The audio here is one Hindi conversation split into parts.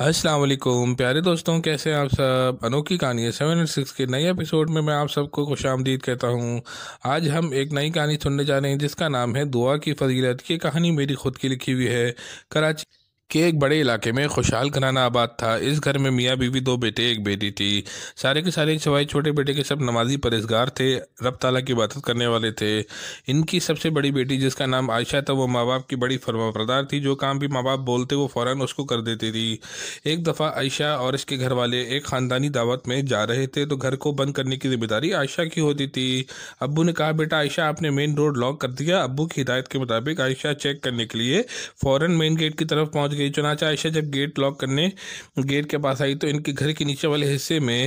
वालेकुम प्यारे दोस्तों कैसे हैं आप सब अनोखी कहानी है सेवन एंड सिक्स के नए एपिसोड में मैं आप सबको खुश आमदीद कहता हूँ आज हम एक नई कहानी सुनने जा रहे हैं जिसका नाम है दुआ की फजीलत की कहानी मेरी खुद की लिखी हुई है कराची के एक बड़े इलाके में खुशहाल घराना आबाद था इस घर में मियाँ बीवी दो बेटे एक बेटी थी सारे के सारे सवाई छोटे बेटे के सब नमाजी परहेजगार थे रब ताला की इबादत करने वाले थे इनकी सबसे बड़ी बेटी जिसका नाम आयशा था वो माँ बाप की बड़ी फरमाबरदार थी जो काम भी माँ बाप बोलते वो फ़ौर उसको कर देती थी एक दफ़ा आयशा और इसके घर वाले एक ख़ानदानी दावत में जा रहे थे तो घर को बंद करने की जिम्मेदारी आयशा की होती थी अबू ने कहा बेटा आयशा आपने मेन रोड लॉक कर दिया अबू की हिदायत के मुताबिक आयशा चेक करने के लिए फ़ौर मेन गेट की तरफ पहुँच गई चुनाचा आयशा जब गेट लॉक करने गेट के पास आई तो इनके घर के नीचे वाले हिस्से में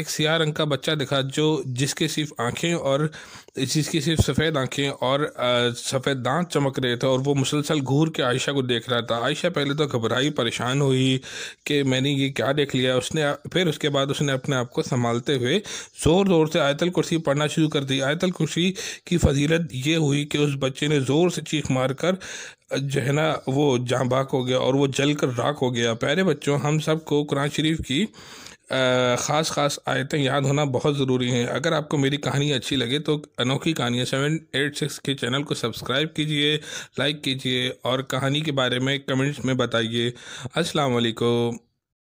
एक सियाह रंग का बच्चा दिखा जो जिसके सिर्फ आँखें और जिसकी सिर्फ सफ़ेद आँखें और सफ़ेद दांत चमक रहे थे और वो मुसलसल घूर के आयशा को देख रहा था आयशा पहले तो घबराई परेशान हुई कि मैंने ये क्या देख लिया उसने फिर उसके बाद उसने अपने आप को संभालते हुए ज़ोर ज़ोर से आयतल कुर्सी पढ़ना शुरू कर दी आयतल कुर्सी की फजीलत ये हुई कि उस बच्चे ने ज़ोर से चीख मार कर जो है ना वो बाक हो गया और वो जल कर राख हो गया प्यारे बच्चों हम सब को कुरान शरीफ की ख़ास ख़ास आयतें याद होना बहुत ज़रूरी हैं अगर आपको मेरी कहानी अच्छी लगे तो अनोखी कहानियाँ सेवन एट सिक्स के चैनल को सब्सक्राइब कीजिए लाइक कीजिए और कहानी के बारे में कमेंट्स में बताइए अस्सलाम वालेकुम